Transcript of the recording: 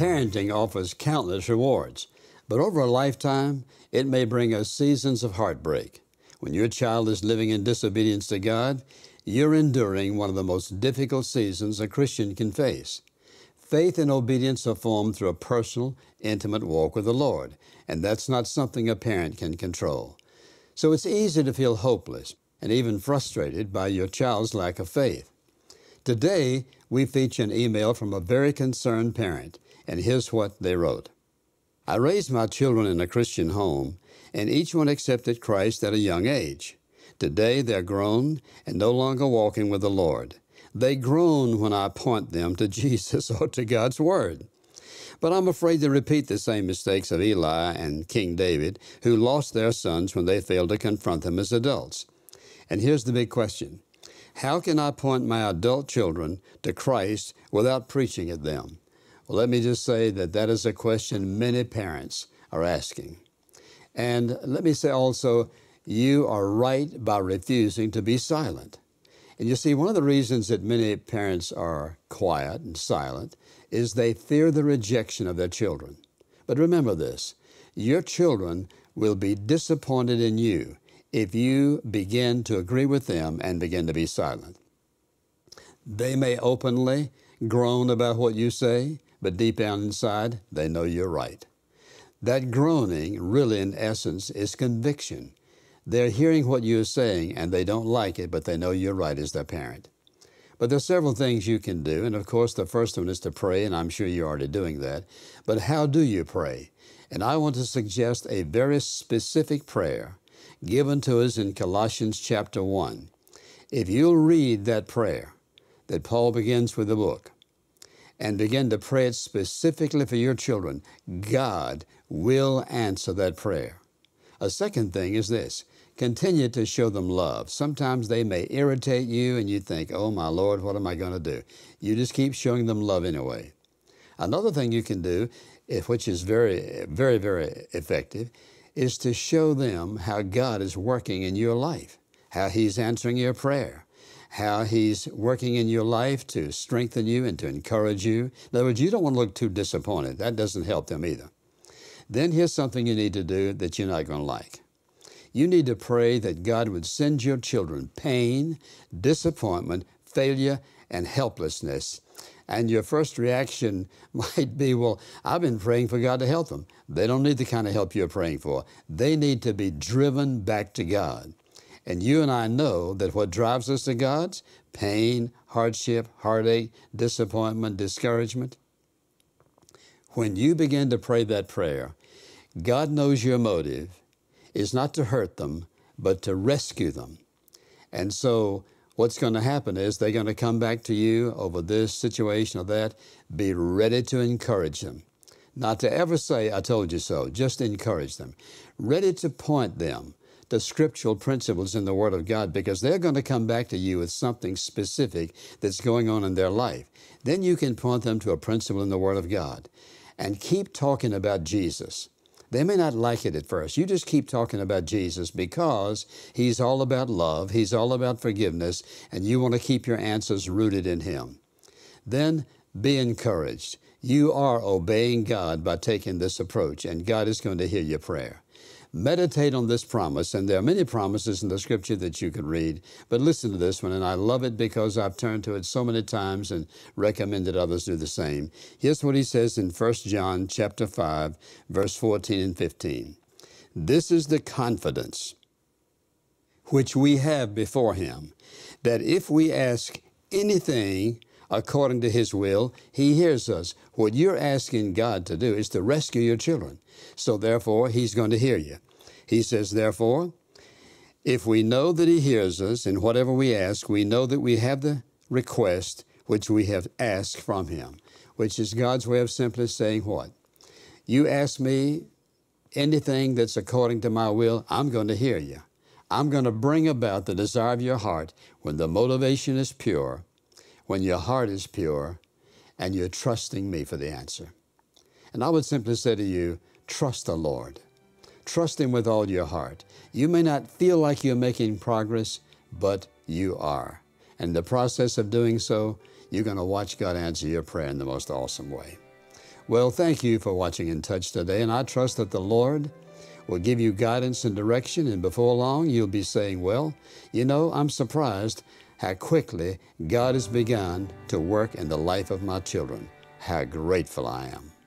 Parenting offers countless rewards, but over a lifetime, it may bring us seasons of heartbreak. When your child is living in disobedience to God, you're enduring one of the most difficult seasons a Christian can face. Faith and obedience are formed through a personal, intimate walk with the Lord, and that's not something a parent can control. So it's easy to feel hopeless and even frustrated by your child's lack of faith. Today, we feature an email from a very concerned parent and here's what they wrote I raised my children in a Christian home, and each one accepted Christ at a young age. Today they're grown and no longer walking with the Lord. They groan when I point them to Jesus or to God's Word. But I'm afraid they repeat the same mistakes of Eli and King David, who lost their sons when they failed to confront them as adults. And here's the big question How can I point my adult children to Christ without preaching at them? Well, let me just say that that is a question many parents are asking. And let me say also, you are right by refusing to be silent. And you see, one of the reasons that many parents are quiet and silent is they fear the rejection of their children. But remember this your children will be disappointed in you if you begin to agree with them and begin to be silent. They may openly groan about what you say, but deep down inside, they know you're right. That groaning, really in essence, is conviction. They're hearing what you're saying and they don't like it, but they know you're right as their parent. But there's several things you can do, and of course, the first one is to pray, and I'm sure you're already doing that. But how do you pray? And I want to suggest a very specific prayer given to us in Colossians chapter 1. If you'll read that prayer that Paul begins with the book, and begin to pray it specifically for your children, God will answer that prayer. A second thing is this continue to show them love. Sometimes they may irritate you and you think, oh my Lord, what am I going to do? You just keep showing them love anyway. Another thing you can do, which is very, very, very effective, is to show them how God is working in your life, how He's answering your prayer, how He's working in your life to strengthen you and to encourage you. In other words, you don't want to look too disappointed. That doesn't help them either. Then here's something you need to do that you're not going to like. You need to pray that God would send your children pain, disappointment, failure, and helplessness. And your first reaction might be, well, I've been praying for God to help them. They don't need the kind of help you're praying for. They need to be driven back to God. And you and I know that what drives us to God's pain, hardship, heartache, disappointment, discouragement. When you begin to pray that prayer, God knows your motive is not to hurt them, but to rescue them. And so, what's going to happen is they're going to come back to you over this situation or that. Be ready to encourage them. Not to ever say, I told you so, just encourage them. Ready to point them the scriptural principles in the Word of God because they're going to come back to you with something specific that's going on in their life. Then you can point them to a principle in the Word of God and keep talking about Jesus. They may not like it at first. You just keep talking about Jesus because He's all about love, He's all about forgiveness, and you want to keep your answers rooted in Him. Then be encouraged. You are obeying God by taking this approach, and God is going to hear your prayer. Meditate on this promise, and there are many promises in the scripture that you can read, but listen to this one, and I love it because I've turned to it so many times and recommended others do the same. Here's what he says in 1 John chapter 5, verse 14 and 15. This is the confidence which we have before him, that if we ask anything according to His will, He hears us. What you're asking God to do is to rescue your children. So therefore, He's going to hear you. He says, therefore, if we know that He hears us in whatever we ask, we know that we have the request which we have asked from Him, which is God's way of simply saying, What? You ask me anything that's according to my will, I'm going to hear you. I'm going to bring about the desire of your heart when the motivation is pure when your heart is pure and you're trusting me for the answer. And I would simply say to you, trust the Lord. Trust Him with all your heart. You may not feel like you're making progress, but you are. And in the process of doing so, you're going to watch God answer your prayer in the most awesome way. Well, thank you for watching In Touch today, and I trust that the Lord will give you guidance and direction, and before long, you'll be saying, Well, you know, I'm surprised how quickly God has begun to work in the life of my children. How grateful I am.